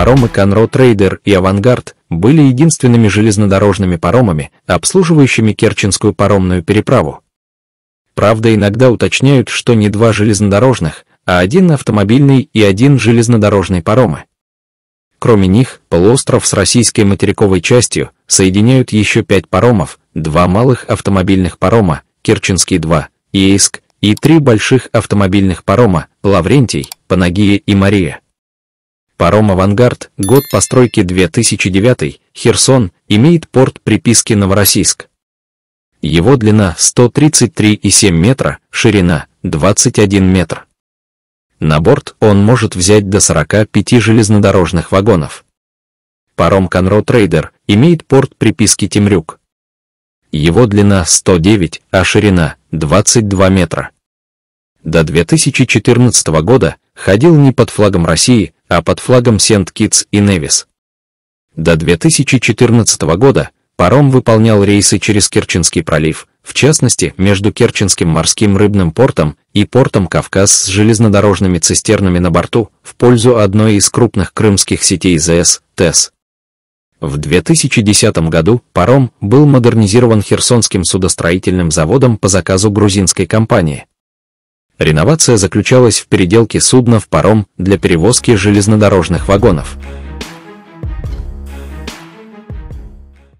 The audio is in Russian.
Паромы Конро Трейдер и Авангард были единственными железнодорожными паромами, обслуживающими Керченскую паромную переправу. Правда, иногда уточняют, что не два железнодорожных, а один автомобильный и один железнодорожный паромы. Кроме них, полуостров с российской материковой частью соединяют еще пять паромов, два малых автомобильных парома, Керченский-2, Иск, и три больших автомобильных парома, Лаврентий, Панагия и Мария. Паром «Авангард», год постройки 2009, Херсон, имеет порт приписки Новороссийск. Его длина 133,7 метра, ширина 21 метр. На борт он может взять до 45 железнодорожных вагонов. Паром «Конро Трейдер» имеет порт приписки Темрюк. Его длина 109, а ширина 22 метра. До 2014 года ходил не под флагом России, а под флагом Сент-Китс и Невис. До 2014 года паром выполнял рейсы через Керченский пролив, в частности, между Керченским морским рыбным портом и портом Кавказ с железнодорожными цистернами на борту в пользу одной из крупных крымских сетей ЗС ТЭС. В 2010 году паром был модернизирован Херсонским судостроительным заводом по заказу грузинской компании. Реновация заключалась в переделке судна в паром для перевозки железнодорожных вагонов.